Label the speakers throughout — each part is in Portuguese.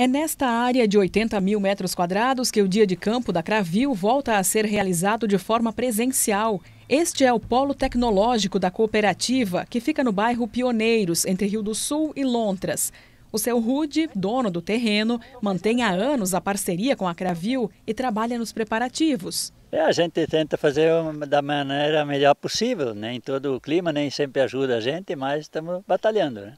Speaker 1: É nesta área de 80 mil metros quadrados que o Dia de Campo da Cravil volta a ser realizado de forma presencial. Este é o polo tecnológico da cooperativa, que fica no bairro Pioneiros, entre Rio do Sul e Lontras. O seu Rude, dono do terreno, mantém há anos a parceria com a Cravil e trabalha nos preparativos.
Speaker 2: É, a gente tenta fazer da maneira melhor possível, nem né? todo o clima nem sempre ajuda a gente, mas estamos batalhando. Né?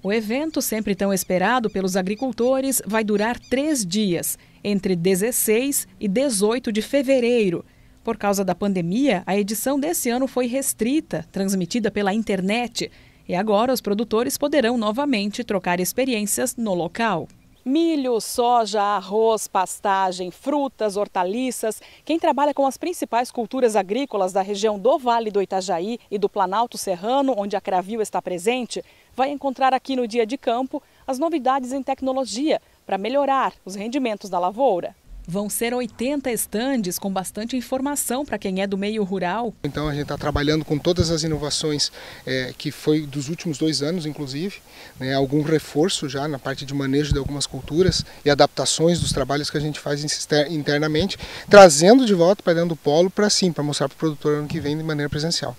Speaker 1: O evento, sempre tão esperado pelos agricultores, vai durar três dias, entre 16 e 18 de fevereiro. Por causa da pandemia, a edição desse ano foi restrita, transmitida pela internet, e agora os produtores poderão novamente trocar experiências no local. Milho, soja, arroz, pastagem, frutas, hortaliças. Quem trabalha com as principais culturas agrícolas da região do Vale do Itajaí e do Planalto Serrano, onde a Cravil está presente, vai encontrar aqui no Dia de Campo as novidades em tecnologia para melhorar os rendimentos da lavoura. Vão ser 80 estandes com bastante informação para quem é do meio rural.
Speaker 3: Então a gente está trabalhando com todas as inovações é, que foi dos últimos dois anos, inclusive, né, algum reforço já na parte de manejo de algumas culturas e adaptações dos trabalhos que a gente faz internamente, trazendo de volta para dentro do polo para sim, para mostrar para o produtor ano que vem de maneira presencial.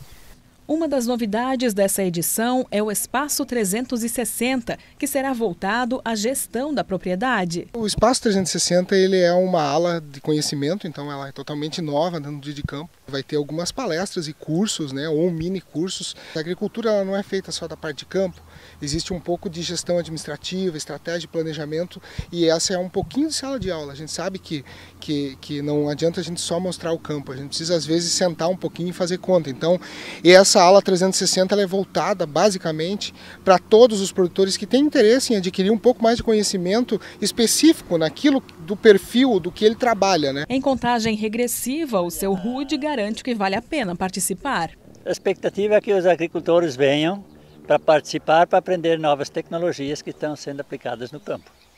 Speaker 1: Uma das novidades dessa edição é o Espaço 360, que será voltado à gestão
Speaker 3: da propriedade. O Espaço 360 ele é uma ala de conhecimento, então ela é totalmente nova dentro de campo. Vai ter algumas palestras e cursos, né, ou mini cursos. A agricultura ela não é feita só da parte de campo, existe um pouco de gestão administrativa, estratégia de planejamento, e essa é um pouquinho de sala de aula. A gente sabe que, que, que não adianta a gente só mostrar o campo, a gente precisa às vezes sentar um pouquinho e fazer conta. Então, essa essa ala 360 é voltada basicamente para todos os produtores que têm interesse em adquirir um pouco mais de conhecimento específico naquilo do perfil do que ele trabalha. Né?
Speaker 1: Em contagem regressiva, o seu RUD garante que vale a pena participar.
Speaker 2: A expectativa é que os agricultores venham para participar, para aprender novas tecnologias que estão sendo aplicadas no campo.